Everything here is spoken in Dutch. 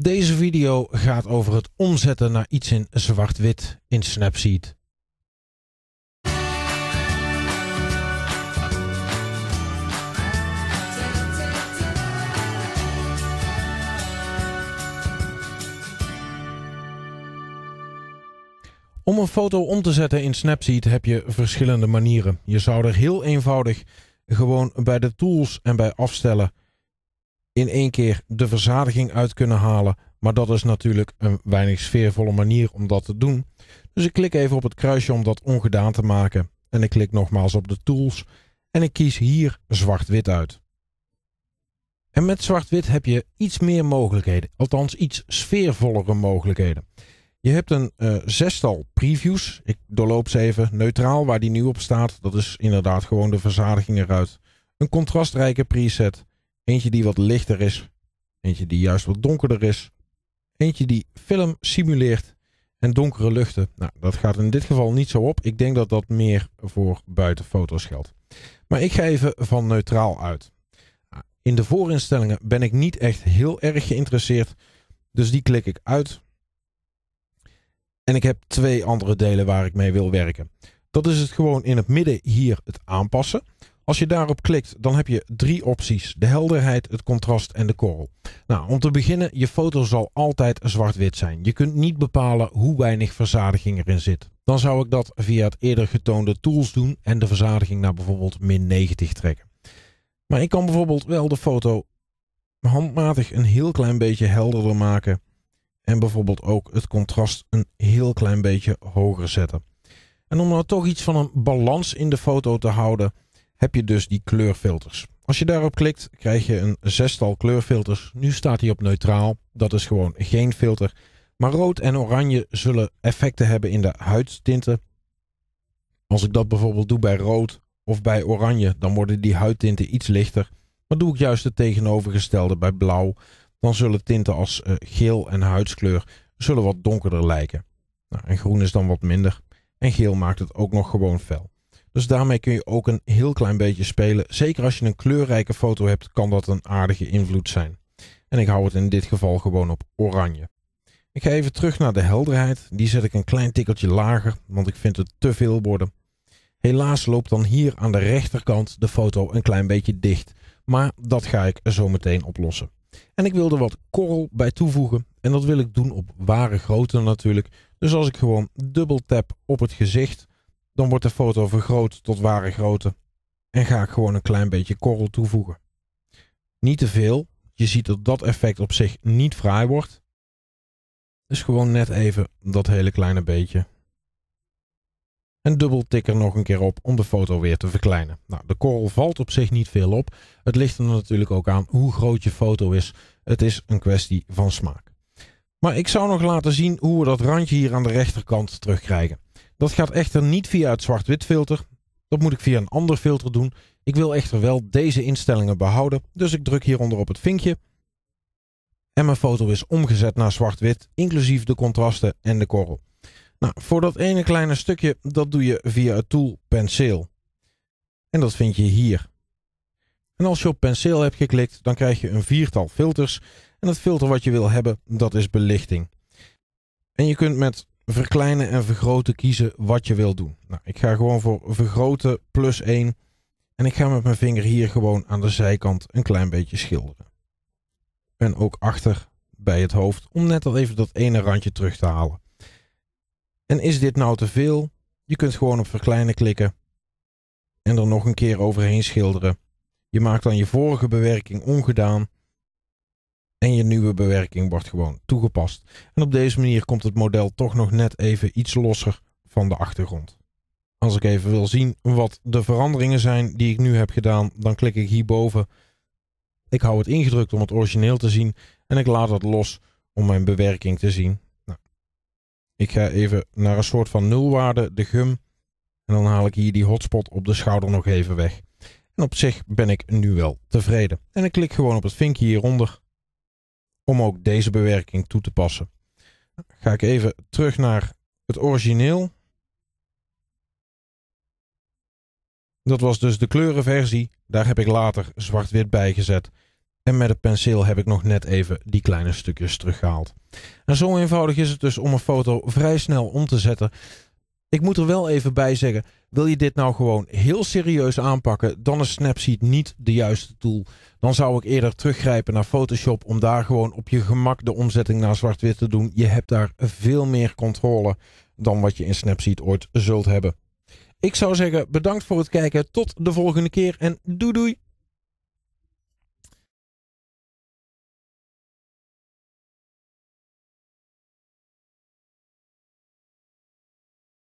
Deze video gaat over het omzetten naar iets in zwart-wit in Snapseed. Om een foto om te zetten in Snapseed heb je verschillende manieren. Je zou er heel eenvoudig gewoon bij de tools en bij afstellen in één keer de verzadiging uit kunnen halen. Maar dat is natuurlijk een weinig sfeervolle manier om dat te doen. Dus ik klik even op het kruisje om dat ongedaan te maken. En ik klik nogmaals op de tools. En ik kies hier zwart-wit uit. En met zwart-wit heb je iets meer mogelijkheden. Althans iets sfeervollere mogelijkheden. Je hebt een eh, zestal previews. Ik doorloop ze even. Neutraal, waar die nu op staat. Dat is inderdaad gewoon de verzadiging eruit. Een contrastrijke preset. Eentje die wat lichter is. Eentje die juist wat donkerder is. Eentje die film simuleert en donkere luchten. Nou, dat gaat in dit geval niet zo op. Ik denk dat dat meer voor buitenfoto's geldt. Maar ik ga even van neutraal uit. Nou, in de voorinstellingen ben ik niet echt heel erg geïnteresseerd. Dus die klik ik uit. En ik heb twee andere delen waar ik mee wil werken. Dat is het gewoon in het midden hier het aanpassen. Als je daarop klikt, dan heb je drie opties. De helderheid, het contrast en de korrel. Nou, om te beginnen, je foto zal altijd zwart-wit zijn. Je kunt niet bepalen hoe weinig verzadiging erin zit. Dan zou ik dat via het eerder getoonde tools doen en de verzadiging naar bijvoorbeeld min 90 trekken. Maar ik kan bijvoorbeeld wel de foto handmatig een heel klein beetje helderder maken. En bijvoorbeeld ook het contrast een heel klein beetje hoger zetten. En om nou toch iets van een balans in de foto te houden, heb je dus die kleurfilters. Als je daarop klikt, krijg je een zestal kleurfilters. Nu staat hij op neutraal. Dat is gewoon geen filter. Maar rood en oranje zullen effecten hebben in de huidtinten. Als ik dat bijvoorbeeld doe bij rood of bij oranje, dan worden die huidtinten iets lichter. Maar doe ik juist het tegenovergestelde bij blauw, dan zullen tinten als eh, geel en huidskleur zullen wat donkerder lijken. Nou, en groen is dan wat minder. En geel maakt het ook nog gewoon fel. Dus daarmee kun je ook een heel klein beetje spelen. Zeker als je een kleurrijke foto hebt, kan dat een aardige invloed zijn. En ik hou het in dit geval gewoon op oranje. Ik ga even terug naar de helderheid. Die zet ik een klein tikkeltje lager, want ik vind het te veel worden. Helaas loopt dan hier aan de rechterkant de foto een klein beetje dicht. Maar dat ga ik zo meteen oplossen. En ik wil er wat korrel bij toevoegen. En dat wil ik doen op ware grootte natuurlijk. Dus als ik gewoon dubbel tap op het gezicht dan wordt de foto vergroot tot ware grootte en ga ik gewoon een klein beetje korrel toevoegen. Niet te veel, je ziet dat dat effect op zich niet fraai wordt. Dus gewoon net even dat hele kleine beetje. En dubbel tik er nog een keer op om de foto weer te verkleinen. Nou, de korrel valt op zich niet veel op. Het ligt er natuurlijk ook aan hoe groot je foto is. Het is een kwestie van smaak. Maar ik zou nog laten zien hoe we dat randje hier aan de rechterkant terugkrijgen. Dat gaat echter niet via het zwart-wit filter. Dat moet ik via een ander filter doen. Ik wil echter wel deze instellingen behouden, dus ik druk hieronder op het vinkje. En mijn foto is omgezet naar zwart-wit, inclusief de contrasten en de korrel. Nou, voor dat ene kleine stukje, dat doe je via het tool Penseel. En dat vind je hier. En als je op Penseel hebt geklikt, dan krijg je een viertal filters. En het filter wat je wil hebben, dat is belichting. En je kunt met verkleinen en vergroten kiezen wat je wilt doen. Nou, ik ga gewoon voor vergroten plus 1. En ik ga met mijn vinger hier gewoon aan de zijkant een klein beetje schilderen. En ook achter bij het hoofd om net al even dat ene randje terug te halen. En is dit nou te veel? Je kunt gewoon op verkleinen klikken en er nog een keer overheen schilderen. Je maakt dan je vorige bewerking ongedaan en je nieuwe bewerking wordt gewoon toegepast. En op deze manier komt het model toch nog net even iets losser van de achtergrond. Als ik even wil zien wat de veranderingen zijn die ik nu heb gedaan, dan klik ik hierboven. Ik hou het ingedrukt om het origineel te zien en ik laat het los om mijn bewerking te zien. Nou, ik ga even naar een soort van nulwaarde, de gum. En dan haal ik hier die hotspot op de schouder nog even weg. En op zich ben ik nu wel tevreden. En ik klik gewoon op het vinkje hieronder om ook deze bewerking toe te passen. Ga ik even terug naar het origineel. Dat was dus de kleurenversie. Daar heb ik later zwart-wit bij gezet. En met het penseel heb ik nog net even die kleine stukjes teruggehaald. En zo eenvoudig is het dus om een foto vrij snel om te zetten ik moet er wel even bij zeggen, wil je dit nou gewoon heel serieus aanpakken, dan is Snapseed niet de juiste tool. Dan zou ik eerder teruggrijpen naar Photoshop om daar gewoon op je gemak de omzetting naar zwart-wit te doen. Je hebt daar veel meer controle dan wat je in Snapseed ooit zult hebben. Ik zou zeggen, bedankt voor het kijken. Tot de volgende keer en doei doei!